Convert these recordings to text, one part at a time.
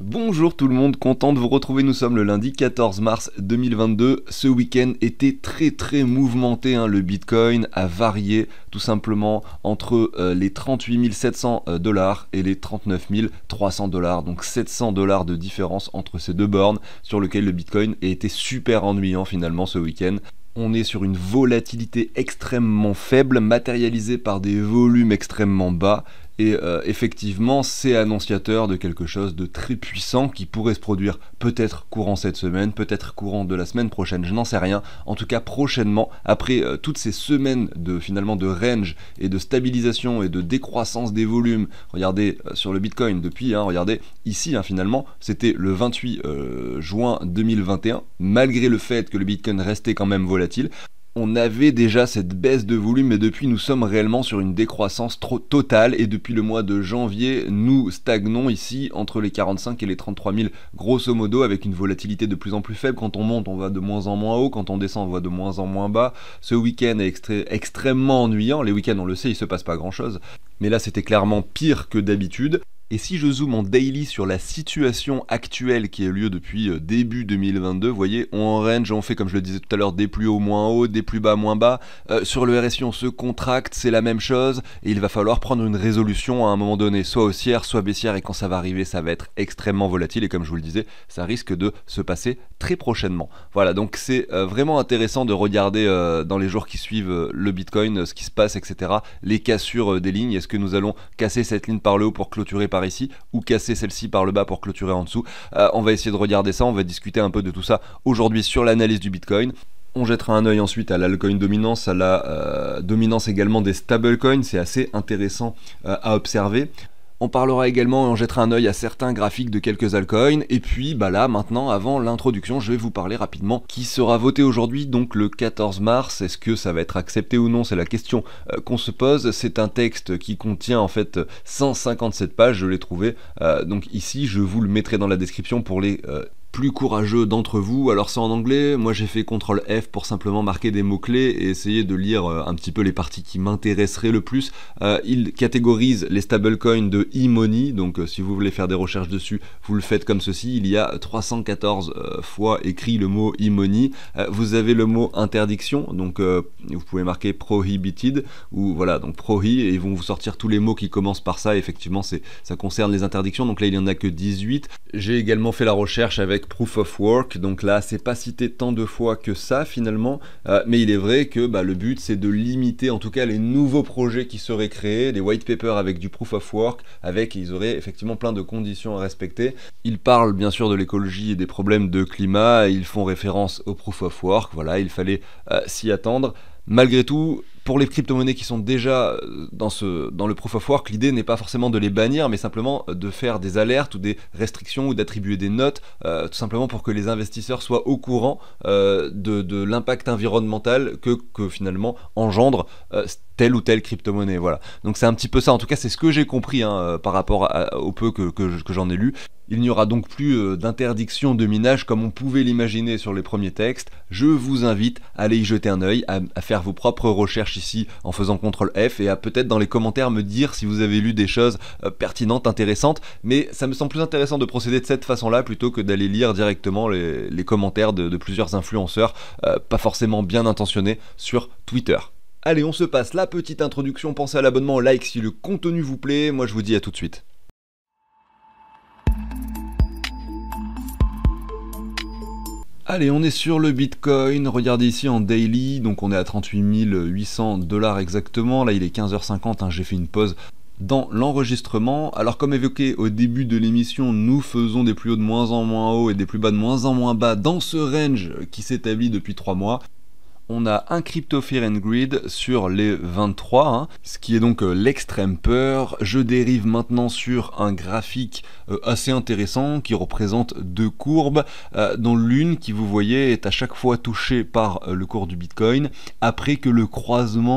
Bonjour tout le monde, content de vous retrouver. Nous sommes le lundi 14 mars 2022. Ce week-end était très très mouvementé. Hein. Le Bitcoin a varié tout simplement entre euh, les 38 700 euh, dollars et les 39 300 dollars. Donc 700 dollars de différence entre ces deux bornes sur lequel le Bitcoin a été super ennuyant finalement ce week-end on est sur une volatilité extrêmement faible, matérialisée par des volumes extrêmement bas, et euh, effectivement, c'est annonciateur de quelque chose de très puissant qui pourrait se produire peut-être courant cette semaine, peut-être courant de la semaine prochaine, je n'en sais rien. En tout cas, prochainement, après euh, toutes ces semaines de finalement de range et de stabilisation et de décroissance des volumes. Regardez euh, sur le Bitcoin depuis, hein, regardez ici hein, finalement, c'était le 28 juin 2021, malgré le fait que le Bitcoin restait quand même volatile on avait déjà cette baisse de volume, mais depuis nous sommes réellement sur une décroissance trop totale et depuis le mois de janvier, nous stagnons ici entre les 45 et les 33 000 grosso modo avec une volatilité de plus en plus faible. Quand on monte, on va de moins en moins haut, quand on descend, on va de moins en moins bas. Ce week-end est extrêmement ennuyant. Les week-ends, on le sait, il se passe pas grand-chose. Mais là, c'était clairement pire que d'habitude. Et si je zoome en daily sur la situation actuelle qui a eu lieu depuis euh, début 2022, vous voyez, on range, on fait comme je le disais tout à l'heure, des plus hauts moins hauts, des plus bas moins bas. Euh, sur le RSI, on se contracte, c'est la même chose, et il va falloir prendre une résolution à un moment donné, soit haussière, soit baissière, et quand ça va arriver, ça va être extrêmement volatile, et comme je vous le disais, ça risque de se passer très prochainement. Voilà, donc c'est euh, vraiment intéressant de regarder dans les jours qui suivent le Bitcoin, ce qui se passe, etc., les cassures des lignes, est-ce que nous allons casser cette ligne par le haut pour clôturer par ici ou casser celle-ci par le bas pour clôturer en dessous. Euh, on va essayer de regarder ça, on va discuter un peu de tout ça aujourd'hui sur l'analyse du Bitcoin. On jettera un oeil ensuite à l'alcoin dominance, à la euh, dominance également des stablecoins, c'est assez intéressant euh, à observer. On parlera également et on jettera un œil à certains graphiques de quelques altcoins. Et puis, bah là, maintenant, avant l'introduction, je vais vous parler rapidement qui sera voté aujourd'hui, donc le 14 mars. Est-ce que ça va être accepté ou non C'est la question euh, qu'on se pose. C'est un texte qui contient en fait 157 pages, je l'ai trouvé. Euh, donc ici, je vous le mettrai dans la description pour les euh, plus courageux d'entre vous. Alors c'est en anglais, moi j'ai fait CTRL F pour simplement marquer des mots-clés et essayer de lire euh, un petit peu les parties qui m'intéresseraient le plus. Euh, il catégorise les stablecoins de e-money, donc euh, si vous voulez faire des recherches dessus, vous le faites comme ceci. Il y a 314 fois écrit le mot e-money. vous avez le mot interdiction, donc vous pouvez marquer prohibited ou voilà, donc prohi et ils vont vous sortir tous les mots qui commencent par ça. Effectivement, ça concerne les interdictions, donc là il n'y en a que 18. J'ai également fait la recherche avec Proof of Work. Donc là, c'est pas cité tant de fois que ça finalement, euh, mais il est vrai que bah, le but c'est de limiter en tout cas les nouveaux projets qui seraient créés, des white papers avec du Proof of Work, avec ils auraient effectivement plein de conditions à respecter. Ils parlent bien sûr de l'écologie et des problèmes de climat, ils font référence au Proof of Work. Voilà, il fallait euh, s'y attendre. Malgré tout, pour les crypto-monnaies qui sont déjà euh, dans, le proof of work, l'idée n'est pas forcément de les bannir, mais simplement euh, de faire des alertes ou des restrictions ou d'attribuer des notes, euh, tout simplement pour que les investisseurs soient au courant de, l'impact environnemental que, finalement engendre telle ou telle crypto-monnaie. Voilà. Donc c'est un petit peu ça. En tout cas, c'est ce que j'ai compris hein, euh, par rapport au peu que, j'en ai lu. Il n'y aura donc plus euh, d'interdiction de minage comme on pouvait l'imaginer sur les premiers textes. Je vous invite à aller y jeter un œil, à, faire vos propres recherches ici en faisant CTRL F et à peut-être dans les commentaires me dire si vous avez lu des choses euh, pertinentes, intéressantes. Mais ça me semble plus intéressant de procéder de cette façon-là plutôt que d'aller lire directement les, commentaires de, plusieurs influenceurs, pas forcément bien intentionnés, sur Twitter. Allez, on se passe la petite introduction, pensez à l'abonnement, like si le contenu vous plaît, moi je vous dis à tout de suite. Allez, on est sur le Bitcoin. Regardez ici en daily, donc on est à 38 800 dollars exactement. Là, il est 15h50. Hein, j'ai fait une pause dans l'enregistrement. Alors, comme évoqué au début de l'émission, nous faisons des plus hauts de moins en moins haut et des plus bas de moins en moins bas dans ce range qui s'établit depuis 3 mois on a un crypto fear and greed sur les 23, hein. ce qui est donc euh, l'extrême peur. Je dérive maintenant sur un graphique euh, assez intéressant qui représente deux courbes, euh, dont l'une qui vous voyez est à chaque fois touchée par euh, le cours du Bitcoin après que le croisement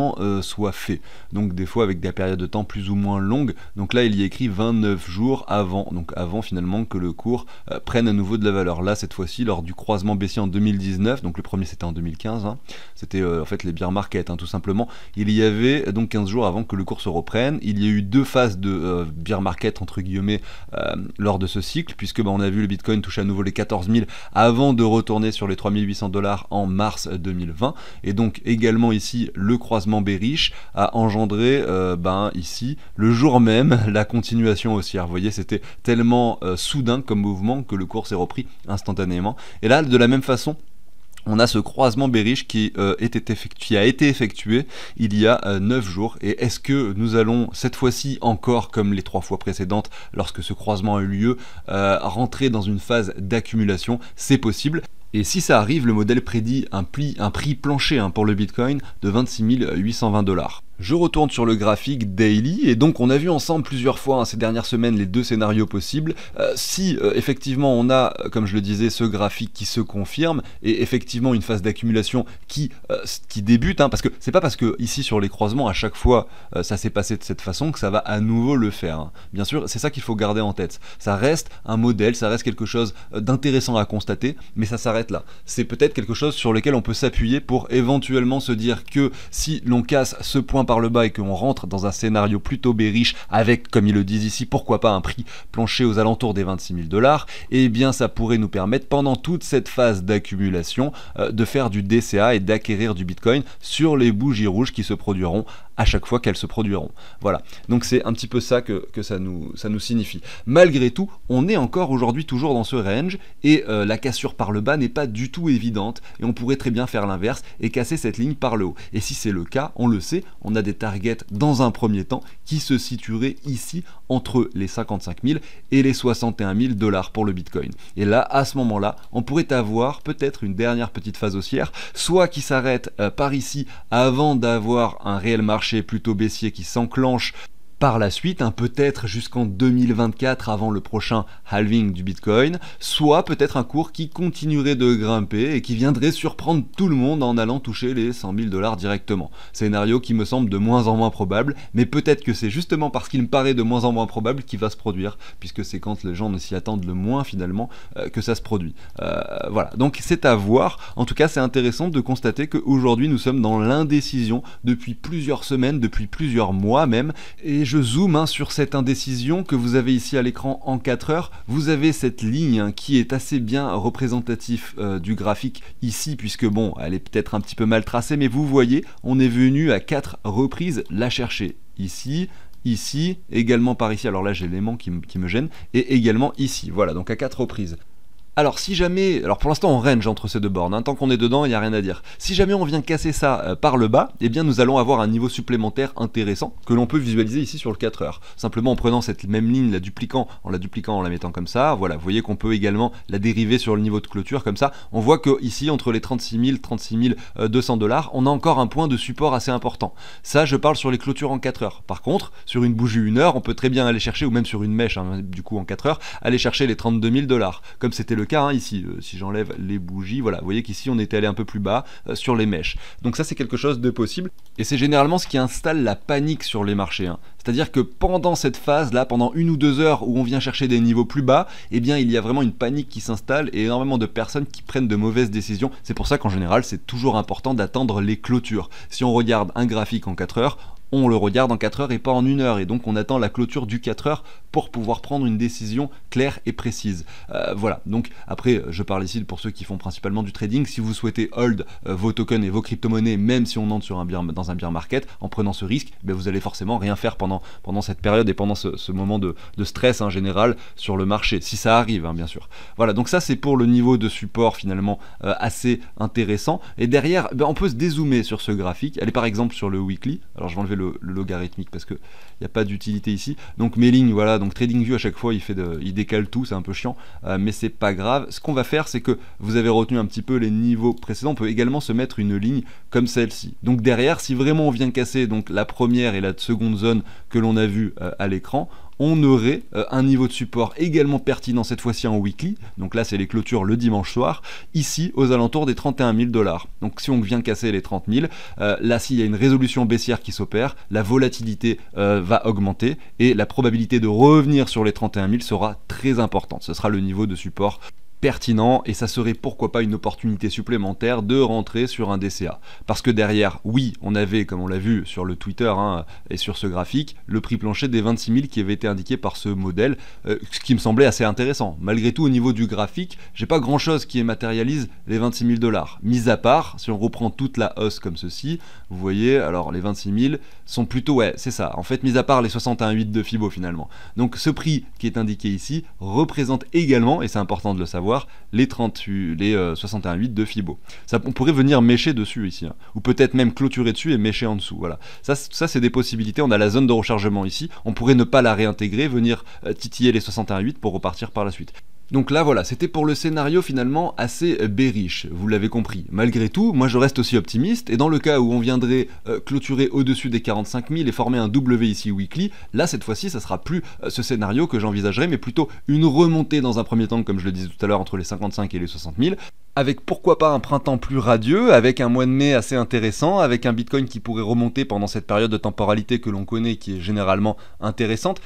soit fait. Donc des fois avec des périodes de temps plus ou moins longues. Donc là il y a écrit 29 jours avant, donc avant finalement que le cours prenne à nouveau de la valeur. Là cette fois-ci lors du croisement baissier en 2019, donc le premier c'était en 2015, hein, c'était en fait les beer market hein, tout simplement. Il y avait donc 15 jours avant que le cours se reprenne. Il y a eu deux phases de beer market entre guillemets euh, lors de ce cycle, puisque bah, on a vu le Bitcoin toucher à nouveau les 14 000 avant de retourner sur les 3800 dollars en mars 2020. Et donc également ici, le croisement bearish a engendré euh, ben, ici le jour même la continuation haussière. Vous voyez, c'était tellement euh, soudain comme mouvement que le cours s'est repris instantanément. Et là, de la même façon, on a ce croisement berriche euh, qui, a été effectué il y a 9 euh, jours. Et est-ce que nous allons, cette fois-ci encore, comme les trois fois précédentes, lorsque ce croisement a eu lieu, euh, rentrer dans une phase d'accumulation C'est possible. Et si ça arrive, le modèle prédit un, un prix plancher hein, pour le Bitcoin de 26 820 dollars. Je retourne sur le graphique daily, et donc on a vu ensemble plusieurs fois hein, ces dernières semaines les deux scénarios possibles. Euh, si euh, effectivement on a, euh, comme je le disais, ce graphique qui se confirme, et effectivement une phase d'accumulation qui, qui débute, hein, parce que c'est pas parce que ici sur les croisements, à chaque fois ça s'est passé de cette façon que ça va à nouveau le faire. Hein. Bien sûr, c'est ça qu'il faut garder en tête. Ça reste un modèle, ça reste quelque chose d'intéressant à constater, mais ça s'arrête là. C'est peut-être quelque chose sur lequel on peut s'appuyer pour éventuellement se dire que si l'on casse ce point le bas et qu'on rentre dans un scénario plutôt bériche avec, comme ils le disent ici, pourquoi pas un prix planché aux alentours des 26 000 dollars, et eh bien ça pourrait nous permettre pendant toute cette phase d'accumulation euh, de faire du DCA et d'acquérir du Bitcoin sur les bougies rouges qui se produiront à chaque fois qu'elles se produiront. Voilà. Donc c'est un petit peu ça que, ça, nous, ça nous signifie. Malgré tout, on est encore aujourd'hui toujours dans ce range et euh, la cassure par le bas n'est pas du tout évidente et on pourrait très bien faire l'inverse et casser cette ligne par le haut. Et si c'est le cas, on le sait, on a des targets dans un premier temps qui se situeraient ici entre les 55 000 et les 61 000 dollars pour le Bitcoin. Et là, à ce moment-là, on pourrait avoir peut-être une dernière petite phase haussière, soit qui s'arrête euh, par ici avant d'avoir un réel marché plutôt baissier qui s'enclenche par la suite, un hein, peut-être jusqu'en 2024 avant le prochain halving du Bitcoin, soit peut-être un cours qui continuerait de grimper et qui viendrait surprendre tout le monde en allant toucher les 100 000 dollars directement. Scénario qui me semble de moins en moins probable, mais peut-être que c'est justement parce qu'il me paraît de moins en moins probable qu'il va se produire, puisque c'est quand les gens ne s'y attendent le moins finalement euh, que ça se produit. Euh, voilà, donc c'est à voir. En tout cas, c'est intéressant de constater qu'aujourd'hui nous sommes dans l'indécision depuis plusieurs semaines, depuis plusieurs mois même, et je je zoome hein, sur cette indécision que vous avez ici à l'écran en 4 heures, vous avez cette ligne hein, qui est assez bien représentative euh, du graphique ici, puisque bon, elle est peut-être un petit peu mal tracée, mais vous voyez, on est venu à 4 reprises la chercher. Ici, ici, également par ici, alors là j'ai l'élément qui, qui me gêne, et également ici, voilà, donc à 4 reprises. Alors si jamais, alors pour l'instant on range entre ces deux bornes, hein. tant qu'on est dedans il n'y a rien à dire. Si jamais on vient casser ça euh, par le bas, eh bien nous allons avoir un niveau supplémentaire intéressant que l'on peut visualiser ici sur le 4 heures. Simplement en prenant cette même ligne, la dupliquant, en la dupliquant, en la mettant comme ça, voilà, vous voyez qu'on peut également la dériver sur le niveau de clôture comme ça. On voit que ici entre les 36 000, 36 200 dollars, on a encore un point de support assez important. Ça je parle sur les clôtures en 4 heures. Par contre, sur une bougie 1 heure, on peut très bien aller chercher, ou même sur une mèche hein, du coup en 4 heures, aller chercher les 32 000 dollars, comme c'était le le cas hein, ici. Euh, si j'enlève les bougies, voilà, vous voyez qu'ici on est allé un peu plus bas euh, sur les mèches. Donc ça c'est quelque chose de possible. Et c'est généralement ce qui installe la panique sur les marchés. Hein. C'est-à-dire que pendant cette phase-là, pendant une ou deux heures où on vient chercher des niveaux plus bas, eh bien il y a vraiment une panique qui s'installe et énormément de personnes qui prennent de mauvaises décisions. C'est pour ça qu'en général, c'est toujours important d'attendre les clôtures. Si on regarde un graphique en 4 heures, on le regarde en 4 heures et pas en 1 heure. Et donc on attend la clôture du 4 heures pour pouvoir prendre une décision claire et précise. Euh, voilà, donc après je parle ici pour ceux qui font principalement du trading. Si vous souhaitez hold euh, vos tokens et vos crypto-monnaies, même si on entre sur un bien dans un bien market, en prenant ce risque, ben, vous allez forcément rien faire pendant, pendant cette période et pendant ce, moment de, stress en hein, général sur le marché, si ça arrive hein, bien sûr. Voilà, donc ça c'est pour le niveau de support finalement euh, assez intéressant. Et derrière, ben, on peut se dézoomer sur ce graphique. Allez par exemple sur le weekly. Alors je vais enlever le logarithmique parce il n'y a pas d'utilité ici. Donc mes lignes, voilà, donc trading view à chaque fois il, fait de, il décale tout, c'est un peu chiant, euh, mais c'est pas grave. Ce qu'on va faire, c'est que vous avez retenu un petit peu les niveaux précédents, on peut également se mettre une ligne comme celle-ci. Donc derrière, si vraiment on vient casser donc la première et la seconde zone que l'on a vu euh, à l'écran, on aurait euh, un niveau de support également pertinent cette fois-ci en weekly. Donc là, c'est les clôtures le dimanche soir, ici aux alentours des 31 000 dollars. Donc si on vient casser les 30 000, euh, là, s'il y a une résolution baissière qui s'opère, la volatilité euh, va augmenter et la probabilité de revenir sur les 31 000 sera très importante. Ce sera le niveau de support pertinent et ça serait pourquoi pas une opportunité supplémentaire de rentrer sur un DCA. Parce que derrière, oui, on avait, comme on l'a vu sur le Twitter hein, et sur ce graphique, le prix plancher des 26 000 qui avait été indiqué par ce modèle, euh, ce qui me semblait assez intéressant. Malgré tout, au niveau du graphique, j'ai pas grand chose qui matérialise les 26 000 dollars. Mis à part, si on reprend toute la hausse comme ceci, vous voyez, alors les 26 000 sont plutôt, ouais, c'est ça. En fait, mis à part les 61,8 de FIBO finalement. Donc ce prix qui est indiqué ici représente également, et c'est important de le savoir, les, 38, les 61.8 euh, de Fibo. Ça, on pourrait venir mécher dessus ici, hein. ou peut-être même clôturer dessus et mécher en dessous. Voilà. Ça, ça c'est des possibilités. On a la zone de rechargement ici. On pourrait ne pas la réintégrer, venir euh, titiller les 61.8 pour repartir par la suite. Donc là voilà, c'était pour le scénario finalement assez euh, bériche, vous l'avez compris. Malgré tout, moi je reste aussi optimiste, et dans le cas où on viendrait euh, clôturer au-dessus des 45 000 et former un ici Weekly, là cette fois-ci ça sera plus euh, ce scénario que j'envisagerai, mais plutôt une remontée dans un premier temps, comme je le disais tout à l'heure, entre les 55 et les 60 000, avec pourquoi pas un printemps plus radieux, avec un mois de mai assez intéressant, avec un Bitcoin qui pourrait remonter pendant cette période de temporalité que l'on connaît, qui est généralement intéressante,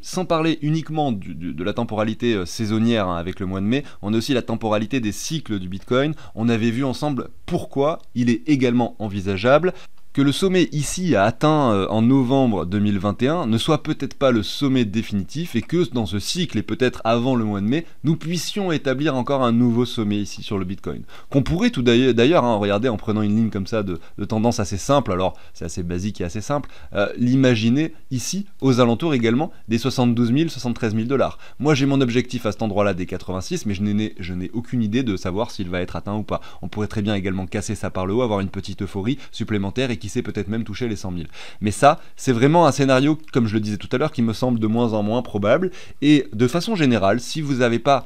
sans parler uniquement de la temporalité euh, saisonnière hein, avec le mois de mai, on a aussi la temporalité des cycles du Bitcoin, on avait vu ensemble pourquoi il est également envisageable que le sommet ici a atteint euh, en novembre 2021 ne soit peut-être pas le sommet définitif et que dans ce cycle et peut-être avant le mois de mai, nous puissions établir encore un nouveau sommet ici sur le Bitcoin. Qu'on pourrait tout d'ailleurs, hein, regardez en prenant une ligne comme ça de, tendance assez simple, alors c'est assez basique et assez simple, euh, l'imaginer ici aux alentours également des 72 000, 73 000 dollars. Moi j'ai mon objectif à cet endroit-là des 86, mais je n'ai aucune idée de savoir s'il va être atteint ou pas. On pourrait très bien également casser ça par le haut, avoir une petite euphorie supplémentaire et qui sait peut-être même toucher les 100 000. Mais ça, c'est vraiment un scénario, comme je le disais tout à l'heure, qui me semble de moins en moins probable. Et de façon générale, si vous n'avez pas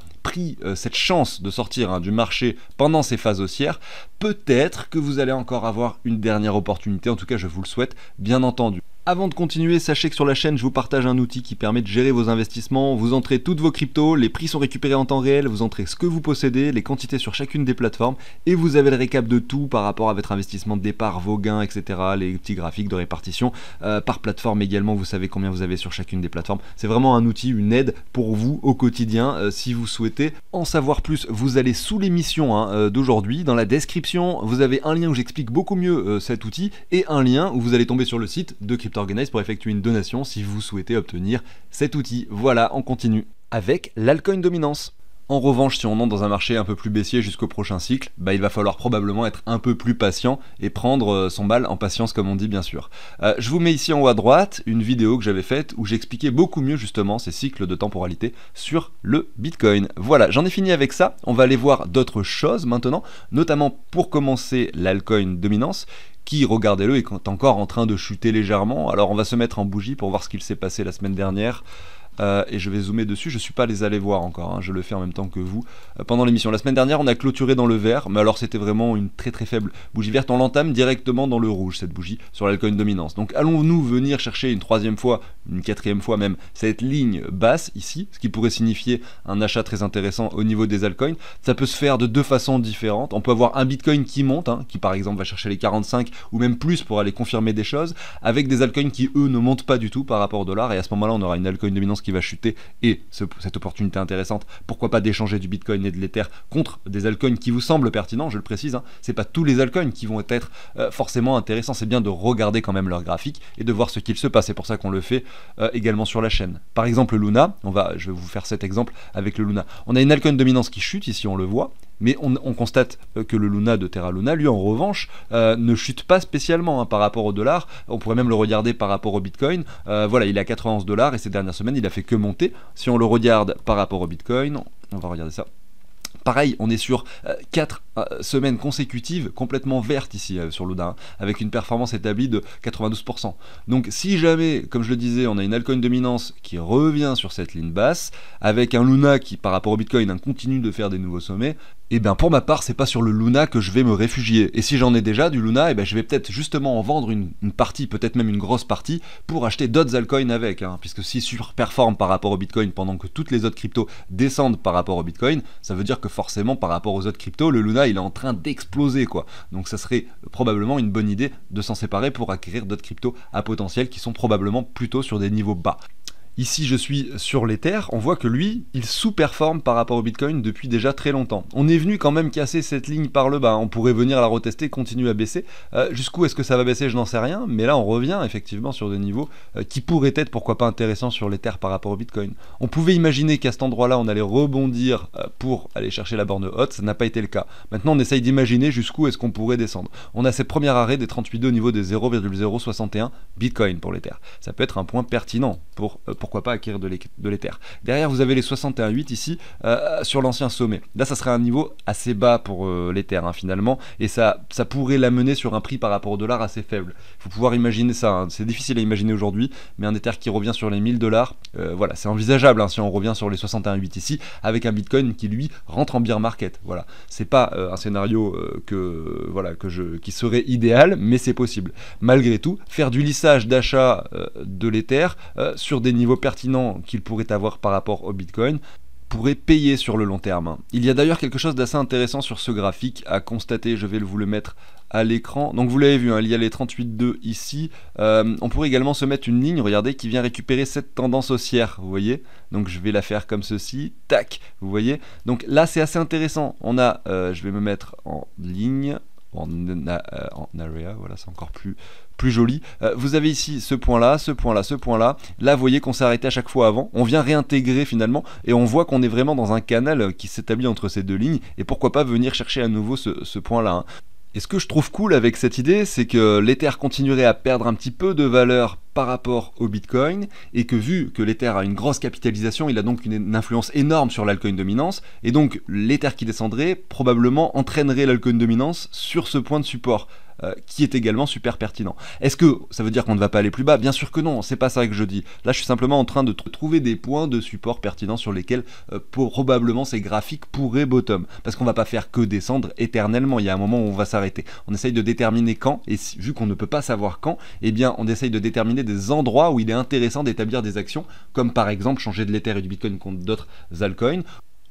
euh, cette chance de sortir hein, du marché pendant ces phases haussières, peut-être que vous allez encore avoir une dernière opportunité. En tout cas, je vous le souhaite, bien entendu. Avant de continuer, sachez que sur la chaîne, je vous partage un outil qui permet de gérer vos investissements. Vous entrez toutes vos cryptos, les prix sont récupérés en temps réel, vous entrez ce que vous possédez, les quantités sur chacune des plateformes, et vous avez le récap de tout par rapport à votre investissement de départ, vos gains, etc. Les petits graphiques de répartition euh, par plateforme également, vous savez combien vous avez sur chacune des plateformes. C'est vraiment un outil, une aide pour vous au quotidien euh, si vous souhaitez en savoir plus, vous allez sous l'émission hein, euh, d'aujourd'hui. Dans la description, vous avez un lien où j'explique beaucoup mieux euh, cet outil et un lien où vous allez tomber sur le site de CryptoOrganize pour effectuer une donation si vous souhaitez obtenir cet outil. Voilà, on continue avec l'alcoin dominance. En revanche, si on entre dans un marché un peu plus baissier jusqu'au prochain cycle, bah, il va falloir probablement être un peu plus patient et prendre euh, son bal en patience comme on dit bien sûr. Euh, je vous mets ici en haut à droite une vidéo que j'avais faite où j'expliquais beaucoup mieux justement ces cycles de temporalité sur le Bitcoin. Voilà, j'en ai fini avec ça. On va aller voir d'autres choses maintenant, notamment pour commencer l'alcoin dominance qui, regardez-le, est encore en train de chuter légèrement. Alors on va se mettre en bougie pour voir ce qu'il s'est passé la semaine dernière. Euh, et je vais zoomer dessus. Je ne suis pas les allés voir encore, hein. je le fais en même temps que vous euh, pendant l'émission. La semaine dernière, on a clôturé dans le vert, mais alors c'était vraiment une très très faible bougie verte. On l'entame directement dans le rouge, cette bougie sur l'alcool dominance. Donc allons-nous venir chercher une troisième fois, une quatrième fois même, cette ligne basse ici, ce qui pourrait signifier un achat très intéressant au niveau des altcoins. Ça peut se faire de deux façons différentes. On peut avoir un bitcoin qui monte, hein, qui par exemple va chercher les 45 ou même plus pour aller confirmer des choses, avec des altcoins qui eux ne montent pas du tout par rapport au dollar, et à ce moment-là on aura une altcoin dominance qui va chuter et cette opportunité intéressante, pourquoi pas d'échanger du Bitcoin et de l'Ether contre des altcoins qui vous semblent pertinents, je le précise, hein. c'est pas tous les altcoins qui vont être euh, forcément intéressants, c'est bien de regarder quand même leur graphique et de voir ce qu'il se passe, c'est pour ça qu'on le fait euh, également sur la chaîne. Par exemple Luna, on va, je vais vous faire cet exemple avec le Luna, on a une altcoin dominance qui chute, ici on le voit, mais on, constate euh, que le Luna de Terra Luna, lui, en revanche, euh, ne chute pas spécialement hein, par rapport au dollar. On pourrait même le regarder par rapport au Bitcoin. Euh, voilà, il est à 91 dollars et ces dernières semaines, il a fait que monter. Si on le regarde par rapport au Bitcoin, on va regarder ça. Pareil, on est sur 4 semaines consécutives complètement vertes ici sur Luna, hein, avec une performance établie de 92%. Donc si jamais, comme je le disais, on a une altcoin dominance qui revient sur cette ligne basse, avec un Luna qui par rapport au Bitcoin hein, continue de faire des nouveaux sommets, eh bien pour ma part, c'est pas sur le Luna que je vais me réfugier. Et si j'en ai déjà du Luna, eh ben, je vais peut-être justement en vendre une, partie, peut-être même une grosse partie, pour acheter d'autres altcoins avec. Hein. Puisque si surperforme par rapport au Bitcoin pendant que toutes les autres cryptos descendent par rapport au Bitcoin, ça veut dire que forcément par rapport aux autres cryptos, le Luna il est en train d'exploser quoi. Donc ça serait probablement une bonne idée de s'en séparer pour acquérir d'autres cryptos à potentiel qui sont probablement plutôt sur des niveaux bas. Ici, je suis sur l'Ether. On voit que lui, il sous-performe par rapport au Bitcoin depuis déjà très longtemps. On est venu quand même casser cette ligne par le bas. On pourrait venir la retester, continuer à baisser. Euh, jusqu'où est-ce que ça va baisser Je n'en sais rien. Mais là, on revient effectivement sur des niveaux euh, qui pourraient être, pourquoi pas, intéressants sur l'Ether par rapport au Bitcoin. On pouvait imaginer qu'à cet endroit-là, on allait rebondir euh, pour aller chercher la borne haute. Ça n'a pas été le cas. Maintenant, on essaye d'imaginer jusqu'où est-ce qu'on pourrait descendre. On a ces premiers arrêts des 38,2 au niveau des 0,061 Bitcoin pour l'Ether. Ça peut être un point pertinent pour pourquoi pas acquérir de l'éther. Derrière, vous avez les 61,8 ici euh, sur l'ancien sommet. Là, ça serait un niveau assez bas pour l'Ether l'éther hein, finalement, et ça, ça pourrait l'amener sur un prix par rapport au dollar assez faible. Il faut pouvoir imaginer ça. Hein. C'est difficile à imaginer aujourd'hui, mais un éther qui revient sur les 1000 dollars, euh, voilà, c'est envisageable hein, si on revient sur les 61,8 ici avec un bitcoin qui lui rentre en bear market. Voilà, c'est pas euh, un scénario que voilà que je qui serait idéal, mais c'est possible. Malgré tout, faire du lissage d'achat de l'éther sur des niveaux pertinent qu'il pourrait avoir par rapport au Bitcoin pourrait payer sur le long terme. Il y a d'ailleurs quelque chose d'assez intéressant sur ce graphique à constater, je vais vous le mettre à l'écran. Donc vous l'avez vu, hein, il y a les 38.2 ici. Euh, on pourrait également se mettre une ligne, regardez, qui vient récupérer cette tendance haussière, vous voyez. Donc je vais la faire comme ceci, tac, vous voyez. Donc là c'est assez intéressant. On a, euh, je vais me mettre en ligne, en euh, area, voilà, c'est encore plus plus joli. Euh, vous avez ici ce point-là, ce point-là, ce point-là. Là, vous voyez qu'on s'est arrêté à chaque fois avant. On vient réintégrer finalement et on voit qu'on est vraiment dans un canal qui s'établit entre ces deux lignes. Et pourquoi pas venir chercher à nouveau ce, point-là. Hein. Et ce que je trouve cool avec cette idée, c'est que l'Ether continuerait à perdre un petit peu de valeur par rapport au Bitcoin, et que vu que l'Ether a une grosse capitalisation, il a donc une, influence énorme sur l'alcoin dominance, et donc l'Ether qui descendrait probablement entraînerait l'alcoin dominance sur ce point de support. Euh, qui est également super pertinent. Est-ce que ça veut dire qu'on ne va pas aller plus bas Bien sûr que non, c'est pas ça que je dis. Là, je suis simplement en train de trouver des points de support pertinents sur lesquels euh, probablement ces graphiques pourraient bottom. Parce qu'on va pas faire que descendre éternellement, il y a un moment où on va s'arrêter. On essaye de déterminer quand, et vu qu'on ne peut pas savoir quand, eh bien on essaye de déterminer des endroits où il est intéressant d'établir des actions, comme par exemple changer de l'Ether et du Bitcoin contre d'autres altcoins,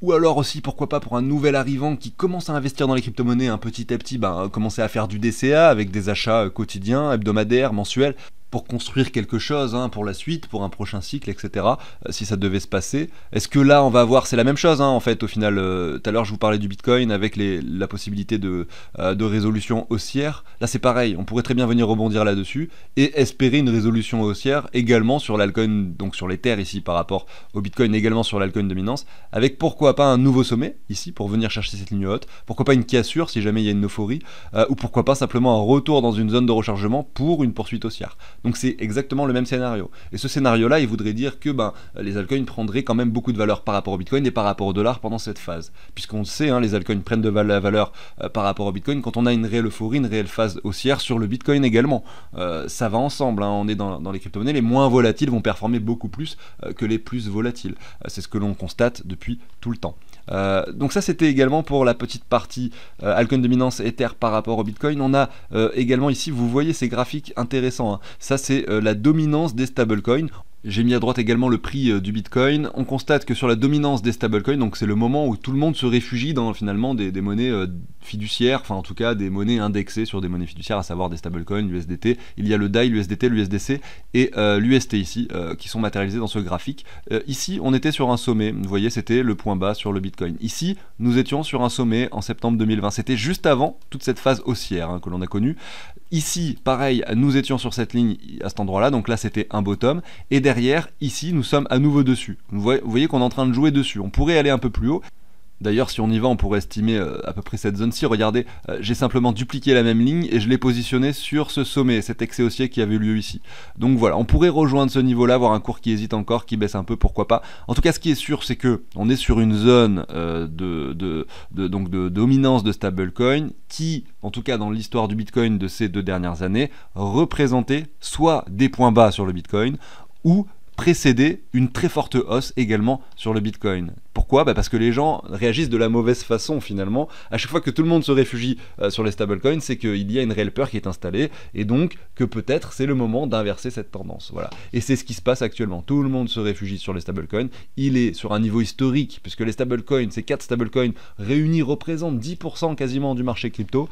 ou alors aussi, pourquoi pas, pour un nouvel arrivant qui commence à investir dans les crypto-monnaies hein, petit à petit, ben euh, commencer à faire du DCA avec des achats euh, quotidiens, hebdomadaires, mensuels, pour construire quelque chose hein, pour la suite, pour un prochain cycle, etc. Euh, si ça devait se passer, est-ce que là on va voir c'est la même chose hein, en fait au final. Euh, tout à l'heure je vous parlais du Bitcoin avec les, la possibilité euh, de, résolution haussière. Là c'est pareil, on pourrait très bien venir rebondir là-dessus et espérer une résolution haussière également sur l'alcool donc sur les terres ici par rapport au Bitcoin, également sur l'alcoin dominance, avec pourquoi pas un nouveau sommet ici pour venir chercher cette ligne haute, pourquoi pas une cassure si jamais il y a une euphorie, ou pourquoi pas simplement un retour dans une zone de rechargement pour une poursuite haussière. Donc c'est exactement le même scénario. Et ce scénario-là, il voudrait dire que ben, les altcoins prendraient quand même beaucoup de valeur par rapport au Bitcoin et par rapport au dollar pendant cette phase. Puisqu'on sait, hein, les altcoins prennent de la valeur euh, par rapport au Bitcoin quand on a une réelle euphorie, une réelle phase haussière sur le Bitcoin également. Euh, ça va ensemble, hein. on est dans, les crypto-monnaies, les moins volatiles vont performer beaucoup plus euh, que les plus volatiles. c'est ce que l'on constate depuis tout le temps. Euh, donc ça c'était également pour la petite partie euh, Dominance Ether par rapport au Bitcoin. On a euh, également ici, vous voyez ces graphiques intéressants. Hein. Ça c'est euh, la dominance des stablecoins. J'ai mis à droite également le prix euh, du Bitcoin. On constate que sur la dominance des stablecoins, donc c'est le moment où tout le monde se réfugie dans finalement des, monnaies euh, fiduciaires, enfin en tout cas des monnaies indexées sur des monnaies fiduciaires, à savoir des stablecoins, USDT. Il y a le DAI, l'USDT, l'USDC et euh, l'UST ici qui sont matérialisés dans ce graphique. ici, on était sur un sommet. Vous voyez, c'était le point bas sur le Bitcoin. Ici, nous étions sur un sommet en septembre 2020. C'était juste avant toute cette phase haussière hein, que l'on a connue. Ici, pareil, nous étions sur cette ligne à cet endroit-là, donc là c'était un bottom. Et derrière, ici, nous sommes à nouveau dessus. Vous voyez, qu'on est en train de jouer dessus. On pourrait aller un peu plus haut, D'ailleurs, si on y va, on pourrait estimer euh, à peu près cette zone-ci. Regardez, euh, j'ai simplement dupliqué la même ligne et je l'ai positionnée sur ce sommet, cet excès haussier qui avait lieu ici. Donc voilà, on pourrait rejoindre ce niveau-là, voir un cours qui hésite encore, qui baisse un peu, pourquoi pas. En tout cas, ce qui est sûr, c'est que on est sur une zone euh, de, donc de dominance de stablecoin qui, en tout cas dans l'histoire du Bitcoin de ces deux dernières années, représentait soit des points bas sur le Bitcoin ou précéder une très forte hausse également sur le Bitcoin. Pourquoi bah, Parce que les gens réagissent de la mauvaise façon finalement. À chaque fois que tout le monde se réfugie euh, sur les stablecoins, c'est qu'il y a une réelle peur qui est installée et donc que peut-être c'est le moment d'inverser cette tendance. Voilà. Et c'est ce qui se passe actuellement. Tout le monde se réfugie sur les stablecoins. Il est sur un niveau historique puisque les stablecoins, ces 4 stablecoins réunis représentent 10% quasiment du marché crypto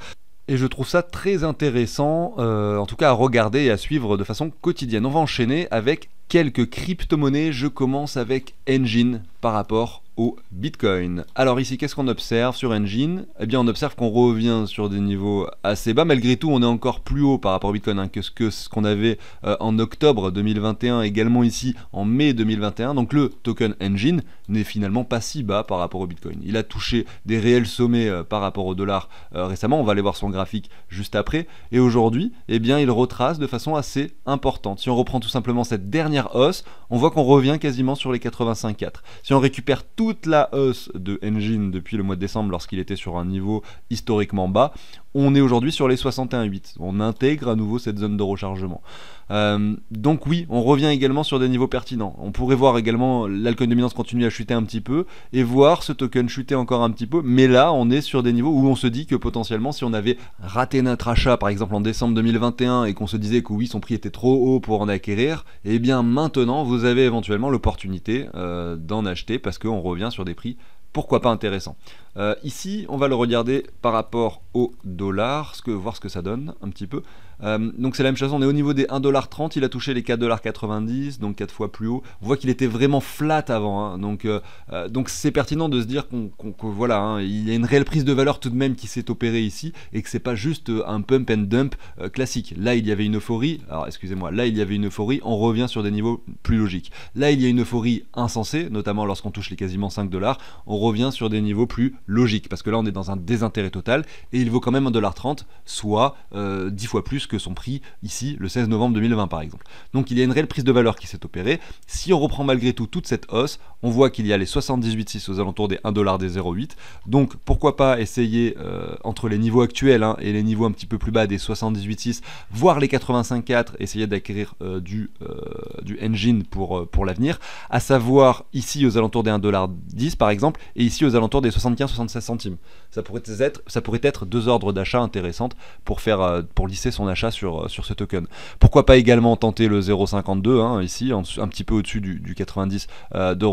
et je trouve ça très intéressant, euh, en tout cas à regarder et à suivre de façon quotidienne. On va enchaîner avec quelques crypto-monnaies. Je commence avec Engine par rapport au Bitcoin. Alors ici, qu'est-ce qu'on observe sur Engine Eh bien, on observe qu'on revient sur des niveaux assez bas. Malgré tout, on est encore plus haut par rapport au Bitcoin hein, que ce qu'on ce qu'on avait euh, en octobre 2021, également ici en mai 2021. Donc le token Engine n'est finalement pas si bas par rapport au Bitcoin. Il a touché des réels sommets euh, par rapport au dollar euh, récemment. On va aller voir son graphique juste après. Et aujourd'hui, eh bien, il retrace de façon assez importante. Si on reprend tout simplement cette dernière hausse, on voit qu'on revient quasiment sur les 85,4. Si on récupère tout toute la hausse de Engine depuis le mois de décembre lorsqu'il était sur un niveau historiquement bas, on est aujourd'hui sur les 61,8. On intègre à nouveau cette zone de rechargement. Euh, donc oui, on revient également sur des niveaux pertinents. On pourrait voir également l'alcool dominance continuer à chuter un petit peu et voir ce token chuter encore un petit peu. Mais là, on est sur des niveaux où on se dit que potentiellement, si on avait raté notre achat, par exemple en décembre 2021, et qu'on se disait que oui, son prix était trop haut pour en acquérir, eh bien maintenant, vous avez éventuellement l'opportunité euh, d'en acheter parce qu'on revient sur des prix pourquoi pas intéressants. Euh, ici, on va le regarder par rapport au dollar, ce que, voir ce que ça donne un petit peu. Euh, donc c'est la même chose, on est au niveau des 1,30$, il a touché les 4,90$, donc 4 fois plus haut. On voit qu'il était vraiment flat avant, hein. euh, donc c'est pertinent de se dire qu'on voilà, hein, il y a une réelle prise de valeur tout de même qui s'est opérée ici, et que c'est pas juste un pump and dump classique. Là, il y avait une euphorie, alors excusez-moi, là il y avait une euphorie, on revient sur des niveaux plus logiques. Là, il y a une euphorie insensée, notamment lorsqu'on touche les quasiment 5$, on revient sur des niveaux plus logique, parce que là on est dans un désintérêt total, et il vaut quand même 1,30$, soit 10 euh, fois plus que son prix ici le 16 novembre 2020 par exemple. Donc il y a une réelle prise de valeur qui s'est opérée. Si on reprend malgré tout toute cette hausse, on voit qu'il y a les 78,6 aux alentours des 1$ des 0,8. Donc pourquoi pas essayer euh, entre les niveaux actuels hein, et les niveaux un petit peu plus bas des 78,6, voire les 85,4, essayer d'acquérir euh, du, euh, du engine pour, pour l'avenir, à savoir ici aux alentours des 1,10$ par exemple, et ici aux alentours des 75-76 centimes. Ça pourrait, être, ça pourrait être deux ordres d'achat intéressantes pour, faire, pour lisser son achat sur, sur ce token. Pourquoi pas également tenter le 0,52 hein, ici, un petit peu au-dessus du, du 90 de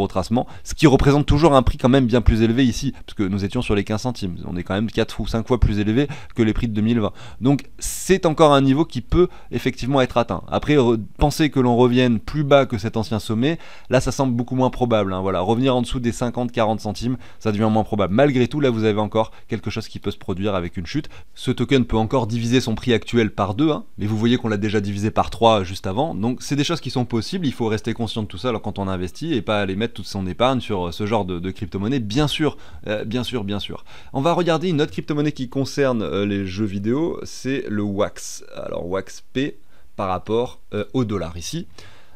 ce qui représente toujours un prix quand même bien plus élevé ici, parce que nous étions sur les 15 centimes. On est quand même 4 ou 5 fois plus élevé que les prix de 2020. Donc c'est encore un niveau qui peut effectivement être atteint. Après, penser que l'on revienne plus bas que cet ancien sommet, là ça semble beaucoup moins probable. Hein. voilà, revenir en dessous des 50-40 centimes, ça devient moins probable. Malgré tout, là vous avez encore quelque chose qui peut se produire avec une chute. Ce token peut encore diviser son prix actuel par deux hein, mais vous voyez qu'on l'a déjà divisé par trois euh, juste avant. Donc c'est des choses qui sont possibles, il faut rester conscient de tout ça alors quand on investit et pas aller mettre toutes épargne sur euh, ce genre de, crypto-monnaie, bien sûr, euh, bien sûr, bien sûr. On va regarder une autre crypto-monnaie qui concerne euh, les jeux vidéo, c'est le Wax. Alors Wax P par rapport au dollar ici.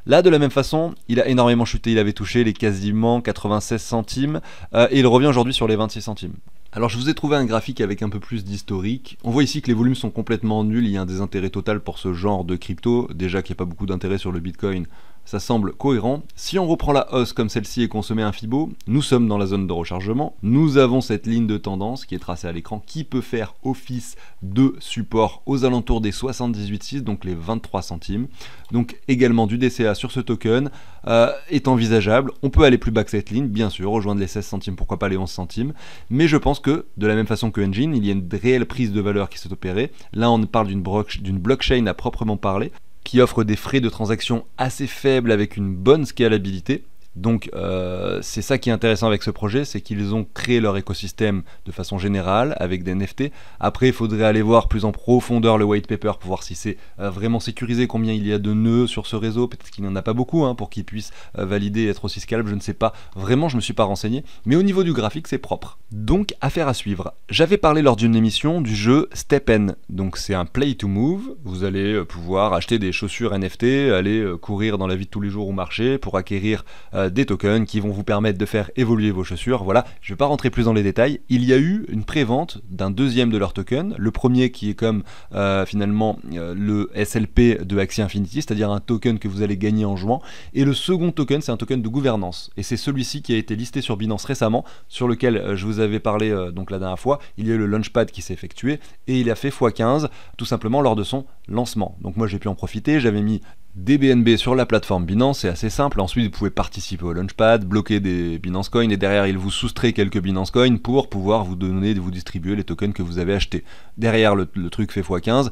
Là, de la même façon, il a énormément chuté, il avait touché les quasiment 96 centimes, et il revient aujourd'hui sur les 26 centimes. Alors je vous ai trouvé un graphique avec un peu plus d'historique. On voit ici que les volumes sont complètement nuls, il y a un désintérêt total pour ce genre de crypto. Déjà qu'il n'y a pas beaucoup d'intérêt sur le Bitcoin, ça semble cohérent. Si on reprend la hausse comme celle-ci et qu'on un Fibo, nous sommes dans la zone de rechargement, nous avons cette ligne de tendance qui est tracée à l'écran qui peut faire office de support aux alentours des 78,6, donc les 23 centimes. Donc également du DCA sur ce token euh, est envisageable. On peut aller plus bas que cette ligne, bien sûr, rejoindre les 16 centimes, pourquoi pas les 11 centimes. Mais je pense que, de la même façon que Engine, il y a une réelle prise de valeur qui s'est opérée. Là, on parle d'une blockchain à proprement parler qui offre des frais de transaction assez faibles avec une bonne scalabilité, donc euh, c'est ça qui est intéressant avec ce projet, c'est qu'ils ont créé leur écosystème de façon générale avec des NFT. Après, il faudrait aller voir plus en profondeur le white paper pour voir si c'est euh, vraiment sécurisé, combien il y a de nœuds sur ce réseau. Peut-être qu'il n'y en a pas beaucoup hein, pour qu'ils puissent euh, valider et être aussi scalable. Je ne sais pas. Vraiment, je me suis pas renseigné. Mais au niveau du graphique, c'est propre. Donc affaire à suivre. J'avais parlé lors d'une émission du jeu Step N. Donc c'est un play to move. Vous allez pouvoir acheter des chaussures NFT, aller courir dans la vie de tous les jours au marché pour acquérir des tokens qui vont vous permettre de faire évoluer vos chaussures. Voilà, je ne vais pas rentrer plus dans les détails. Il y a eu une prévente d'un deuxième de leurs tokens, le premier qui est comme euh, finalement euh, le SLP de Axie Infinity, c'est-à-dire un token que vous allez gagner en jouant, et le second token c'est un token de gouvernance, et c'est celui-ci qui a été listé sur Binance récemment, sur lequel euh, je vous avais parlé donc la dernière fois. Il y a eu le launchpad qui s'est effectué et il a fait x15 tout simplement lors de son lancement. Donc moi j'ai pu en profiter, j'avais mis des BNB sur la plateforme Binance, c'est assez simple. Ensuite, vous pouvez participer au Launchpad, bloquer des Binance Coins et derrière, il vous soustrait quelques Binance Coins pour pouvoir vous donner, vous distribuer les tokens que vous avez achetés. Derrière, le, truc fait x15.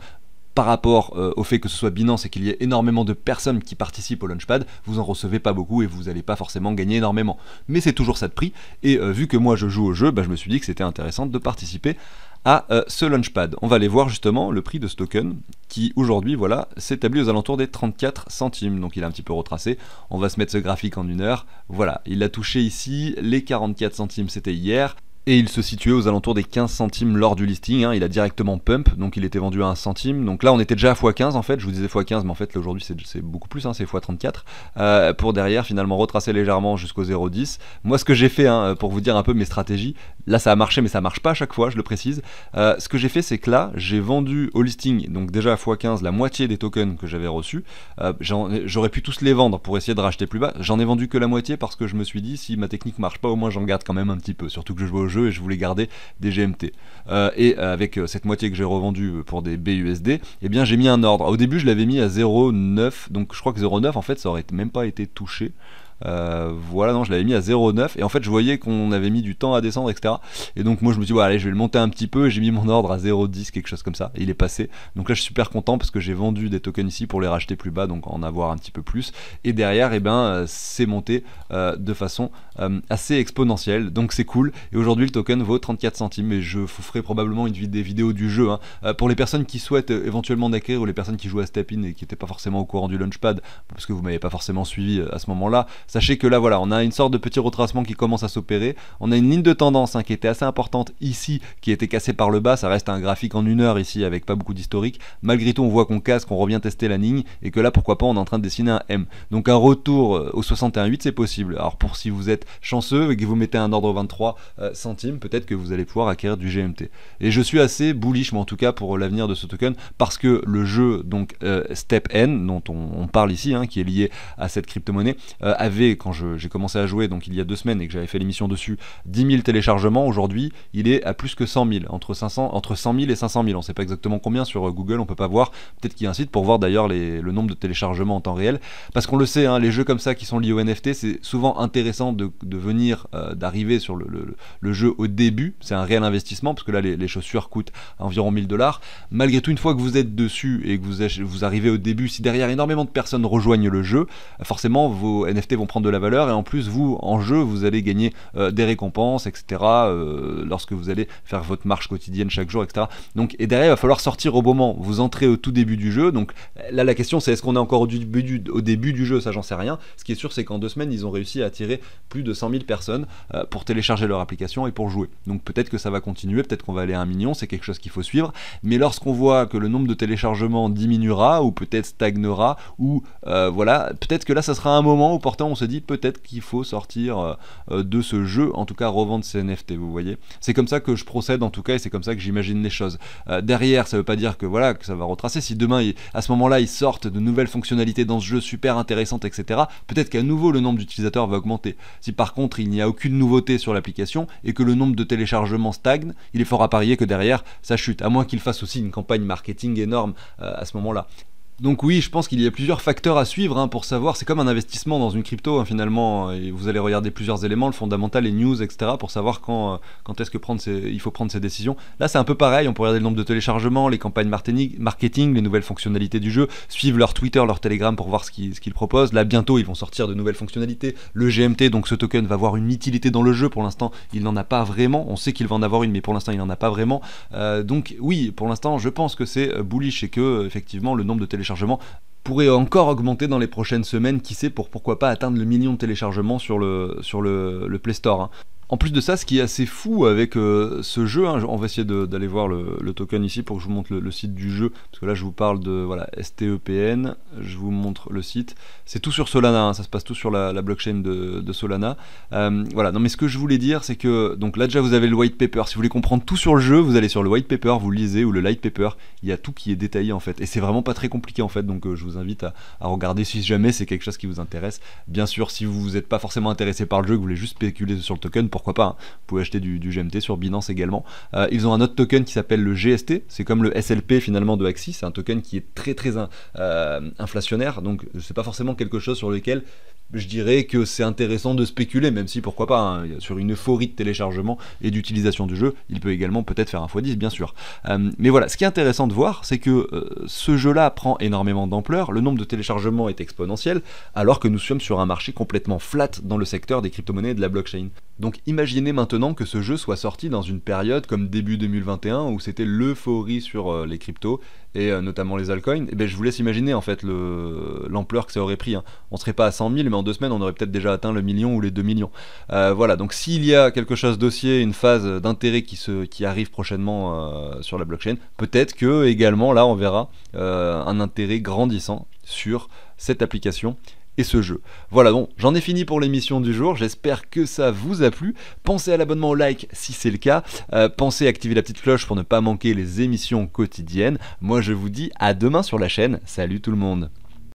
Par rapport euh, au fait que ce soit Binance et qu'il y ait énormément de personnes qui participent au Launchpad, vous en recevez pas beaucoup et vous n'allez pas forcément gagner énormément. Mais c'est toujours ça de prix. Et euh, vu que moi je joue au jeu, bah, je me suis dit que c'était intéressant de participer à euh, ce Launchpad. On va aller voir justement le prix de ce token qui aujourd'hui voilà s'établit aux alentours des 34 centimes. Donc il a un petit peu retracé. On va se mettre ce graphique en une heure. Voilà, il a touché ici les 44 centimes, c'était hier. Et il se situait aux alentours des 15 centimes lors du listing, hein. il a directement pump, donc il était vendu à 1 centime. Donc là on était déjà à x15 en fait, je vous disais x15, mais en fait aujourd'hui c'est beaucoup plus, hein. c'est x34. Euh, pour derrière finalement retracer légèrement jusqu'au 0,10. Moi ce que j'ai fait hein, pour vous dire un peu mes stratégies, Là, ça a marché, mais ça marche pas à chaque fois, je le précise. Euh, ce que j'ai fait, c'est que là, j'ai vendu au listing, donc déjà à x15, la moitié des tokens que j'avais reçus. Euh, j'aurais pu tous les vendre pour essayer de racheter plus bas. J'en ai vendu que la moitié parce que je me suis dit, si ma technique marche pas, au moins j'en garde quand même un petit peu. Surtout que je joue au jeu et je voulais garder des GMT. Euh, et avec cette moitié que j'ai revendue pour des BUSD, eh bien j'ai mis un ordre. Au début, je l'avais mis à 0,9, donc je crois que 0,9 en fait, ça aurait même pas été touché. Euh, voilà, non, je l'avais mis à 0,9 et en fait, je voyais qu'on avait mis du temps à descendre, etc. Et donc, moi, je me suis dit, allez, je vais le monter un petit peu et j'ai mis mon ordre à 0,10, quelque chose comme ça. Et il est passé. Donc là, je suis super content parce que j'ai vendu des tokens ici pour les racheter plus bas, donc en avoir un petit peu plus. Et derrière, et eh ben, euh, c'est monté euh, de façon assez exponentielle. Donc, c'est cool. Et aujourd'hui, le token vaut 34 centimes et je vous ferai probablement une, des vidéos du jeu. Hein. pour les personnes qui souhaitent éventuellement d'acquérir ou les personnes qui jouent à Step In et qui n'étaient pas forcément au courant du Launchpad, parce que vous m'avez pas forcément suivi à ce moment-là, Sachez que là, voilà, on a une sorte de petit retracement qui commence à s'opérer. On a une ligne de tendance hein, qui était assez importante ici, qui était cassée par le bas. Ça reste un graphique en une heure ici, avec pas beaucoup d'historique. Malgré tout, on voit qu'on casse, qu'on revient tester la ligne, et que là, pourquoi pas, on est en train de dessiner un M. Donc un retour euh, au 61,8, c'est possible. Alors pour si vous êtes chanceux et que vous mettez un ordre 23 euh, centimes, peut-être que vous allez pouvoir acquérir du GMT. Et je suis assez bullish, mais en tout cas pour l'avenir de ce token, parce que le jeu donc euh, Step N, dont on, parle ici, hein, qui est lié à cette crypto-monnaie, avait quand j'ai commencé à jouer, donc il y a deux semaines et que j'avais fait l'émission dessus, 10 000 téléchargements. Aujourd'hui, il est à plus que 100 000, entre, 500, entre 100 000 et 500 000. On sait pas exactement combien sur euh, Google, on peut pas voir. Peut-être qu'il y a un site pour voir d'ailleurs le nombre de téléchargements en temps réel. Parce qu'on le sait, hein, les jeux comme ça qui sont liés au NFT, c'est souvent intéressant de, venir, euh, d'arriver sur le, jeu au début. C'est un réel investissement, parce que là, les, chaussures coûtent environ 1000 dollars. Malgré tout, une fois que vous êtes dessus et que vous, vous arrivez au début, si derrière énormément de personnes rejoignent le jeu, forcément vos NFT vont prendre de la valeur et en plus vous en jeu vous allez gagner euh, des récompenses etc euh, lorsque vous allez faire votre marche quotidienne chaque jour etc donc et derrière il va falloir sortir au moment vous entrez au tout début du jeu donc là la question c'est est-ce qu'on est encore au début du, au début du jeu ça j'en sais rien ce qui est sûr c'est qu'en deux semaines ils ont réussi à attirer plus de 100 000 personnes euh, pour télécharger leur application et pour jouer donc peut-être que ça va continuer peut-être qu'on va aller à un million c'est quelque chose qu'il faut suivre mais lorsqu'on voit que le nombre de téléchargements diminuera ou peut-être stagnera ou voilà peut-être que là ça sera un moment où pourtant on on se dit peut-être qu'il faut sortir euh, euh, de ce jeu, en tout cas revendre ses NFT, vous voyez. C'est comme ça que je procède en tout cas et c'est comme ça que j'imagine les choses. Euh, derrière, ça veut pas dire que voilà, que ça va retracer. Si demain, à ce moment-là, ils sortent de nouvelles fonctionnalités dans ce jeu super intéressantes, etc., peut-être qu'à nouveau le nombre d'utilisateurs va augmenter. Si par contre il n'y a aucune nouveauté sur l'application et que le nombre de téléchargements stagne, il est fort à parier que derrière ça chute, à moins qu'il fasse aussi une campagne marketing énorme à ce moment-là. Donc oui, je pense qu'il y a plusieurs facteurs à suivre hein, pour savoir. C'est comme un investissement dans une crypto hein, finalement. vous allez regarder plusieurs éléments, le fondamental, les news, etc. pour savoir quand, euh, quand est-ce que prendre il faut prendre ses décisions. Là, c'est un peu pareil. On peut regarder le nombre de téléchargements, les campagnes marketing, les nouvelles fonctionnalités du jeu, suivre leur Twitter, leur Telegram pour voir ce qu'ils proposent. Là, bientôt, ils vont sortir de nouvelles fonctionnalités. Le GMT, donc ce token, va avoir une utilité dans le jeu. Pour l'instant, il n'en a pas vraiment. On sait qu'il va en avoir une, mais pour l'instant, il n'en a pas vraiment. Euh, donc oui, pour l'instant, je pense que c'est euh, bullish et que effectivement, le nombre de téléchargements pourrait encore augmenter dans les prochaines semaines, qui sait, pour pourquoi pas atteindre le million de téléchargements sur le, sur le, Play Store. Hein. En plus de ça, ce qui est assez fou avec euh, ce jeu, hein, on va essayer d'aller voir le, token ici pour que je vous montre le, site du jeu, parce que là je vous parle de voilà, STEPN, je vous montre le site, c'est tout sur Solana, hein, ça se passe tout sur la, blockchain de, Solana. Euh, voilà, non mais ce que je voulais dire c'est que, donc là déjà vous avez le white paper, si vous voulez comprendre tout sur le jeu, vous allez sur le white paper, vous lisez, ou le light paper, il y a tout qui est détaillé en fait, et c'est vraiment pas très compliqué en fait, donc euh, je vous invite à, à regarder si jamais c'est quelque chose qui vous intéresse. Bien sûr, si vous n'êtes pas forcément intéressé par le jeu, que vous voulez juste spéculer sur le token, pourquoi pas, hein. vous pouvez acheter du, GMT sur Binance également. Euh, ils ont un autre token qui s'appelle le GST, c'est comme le SLP finalement de Axie, c'est un token qui est très très euh, inflationnaire, donc c'est pas forcément quelque chose sur lequel je dirais que c'est intéressant de spéculer, même si pourquoi pas, hein, sur une euphorie de téléchargement et d'utilisation du jeu, il peut également peut-être faire un x10, bien sûr. Euh, mais voilà, ce qui est intéressant de voir, c'est que ce jeu-là prend énormément d'ampleur, le nombre de téléchargements est exponentiel, alors que nous sommes sur un marché complètement flat dans le secteur des crypto-monnaies et de la blockchain. Donc Imaginez maintenant que ce jeu soit sorti dans une période comme début 2021 où c'était l'euphorie sur euh, les cryptos et euh, notamment les altcoins. Eh ben, je vous laisse imaginer en fait l'ampleur que ça aurait pris. On hein. On serait pas à 100 000, mais en deux semaines, on aurait peut-être déjà atteint le million ou les 2 millions. Euh, voilà, donc s'il y a quelque chose dossier, une phase d'intérêt qui, qui arrive prochainement sur la blockchain, peut-être que également là, on verra un intérêt grandissant sur cette application et ce jeu. Voilà bon, j'en ai fini pour l'émission du jour, j'espère que ça vous a plu. Pensez à l'abonnement au like si c'est le cas, euh, pensez à activer la petite cloche pour ne pas manquer les émissions quotidiennes. Moi je vous dis à demain sur la chaîne, salut tout le monde.